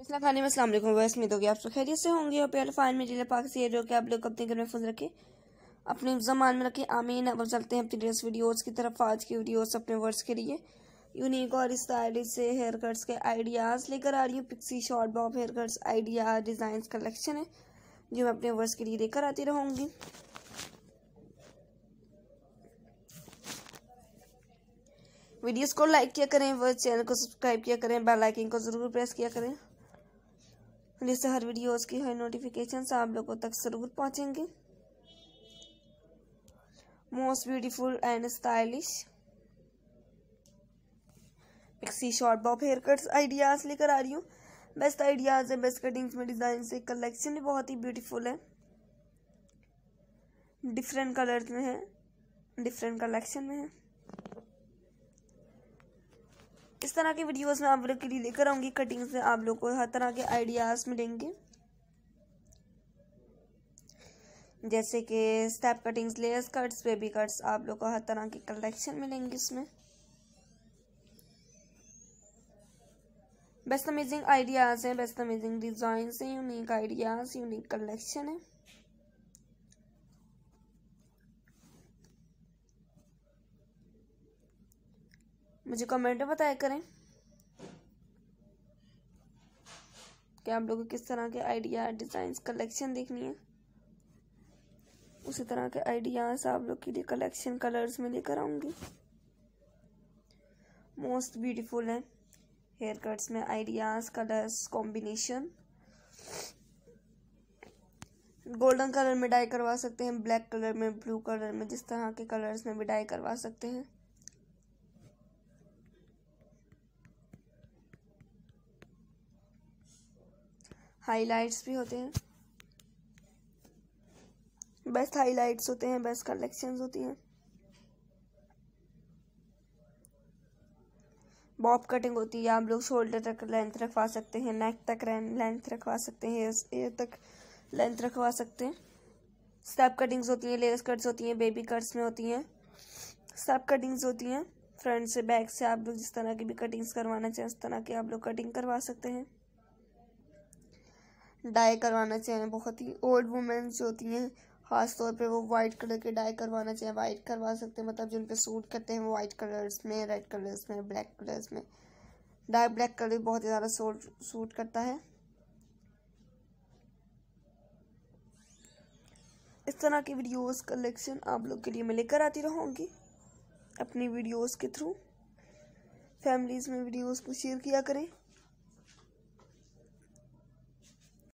इसला खाने में असलम वैस में दोगे आप तो खैरियत से होंगे और प्यार फाइन मेरे पाक से जो कि आप लोग अपने घर में फुल रखें अपने जमान में रखें आमीन अब चलते हैं अपनी ड्रेस वीडियोज़ की तरफ आज की वीडियोस अपने वर्ड्स के लिए यूनिक और स्टाइलिश से हेयर कट्स के आइडियाज़ लेकर आ रही हूँ pixie short bob hair cuts idea design collection है जो मैं अपने वर्ड्स के लिए लेकर आती रहूँगी वीडियोस को लाइक किया करें वर्ड चैनल को सब्सक्राइब किया करें बेल आइकन को ज़रूर प्रेस किया करें जिससे हर वीडियोस की हर नोटिफिकेशन आप लोगों तक ज़रूर पहुंचेंगे मोस्ट ब्यूटीफुल एंड स्टाइलिश सी short bob hair cuts ideas लेकर आ रही हूँ बेस्ट आइडियाज़ है बेस्ट कटिंग्स में डिज़ाइन से कलेक्शन भी बहुत ही ब्यूटीफुल है डिफरेंट कलर्स में है डिफरेंट कलेक्शन में है इस तरह के वीडियोस में आप लोग के लिए लेकर आऊँगी कटिंग से आप लोग को हर तरह के आइडियाज़ मिलेंगे जैसे कि step cuttings layers cuts baby cuts आप लोग को हर तरह के कलेक्शन मिलेंगे इसमें बेस्ट अमेजिंग आइडियाज़ हैं बेस्ट अमेजिंग डिजाइन हैं यूनिक आइडियाज़ यूनिक कलेक्शन है मुझे कमेंट में बताया करें कि आप लोगों को किस तरह के आइडिया डिजाइन कलेक्शन देखनी है उसी तरह के आइडियाज़ आप लोग के लिए कलेक्शन कलर्स में लेकर आऊंगी मोस्ट ब्यूटीफुल है हेयर कट्स में ideas colours combination golden colour में डाई करवा सकते हैं ब्लैक कलर में ब्लू कलर में जिस तरह के कलर्स में भी डाई करवा सकते हैं हाइलाइट्स भी होते हैं बेस्ट हाइलाइट्स होते हैं बेस्ट कलेक्शंस होती हैं बॉब कटिंग होती है आप लोग शोल्डर तक लेंथ रखवा सकते हैं नेक तक लेंथ रखवा सकते हैं एयर तक लेंथ रखवा सकते हैं स्टेप कटिंग्स होती हैं लेस कट्स होती हैं बेबी कट्स में होती हैं स्टेप कटिंग्स होती हैं फ्रंट से बैक से आप लोग जिस तरह की भी कटिंग्स करवाना चाहें उस तरह की आप लोग कटिंग करवा सकते हैं डाई करवाना चाहिए बहुत ही ओल्ड वुमेंस जो होती हैं ख़ास तौर पे वो वाइट कलर के डाई करवाना चाहिए वाइट करवा सकते हैं मतलब जिन पे सूट करते हैं वो वाइट कलर्स में रेड कलर्स में ब्लैक कलर्स में डाई ब्लैक कलर बहुत ही ज़्यादा सूट करता है इस तरह की वीडियोस कलेक्शन आप लोग के लिए मैं लेकर आती रहूँगी अपनी वीडियोस के थ्रू फैमिलीज़ में वीडियोस को शेयर किया करें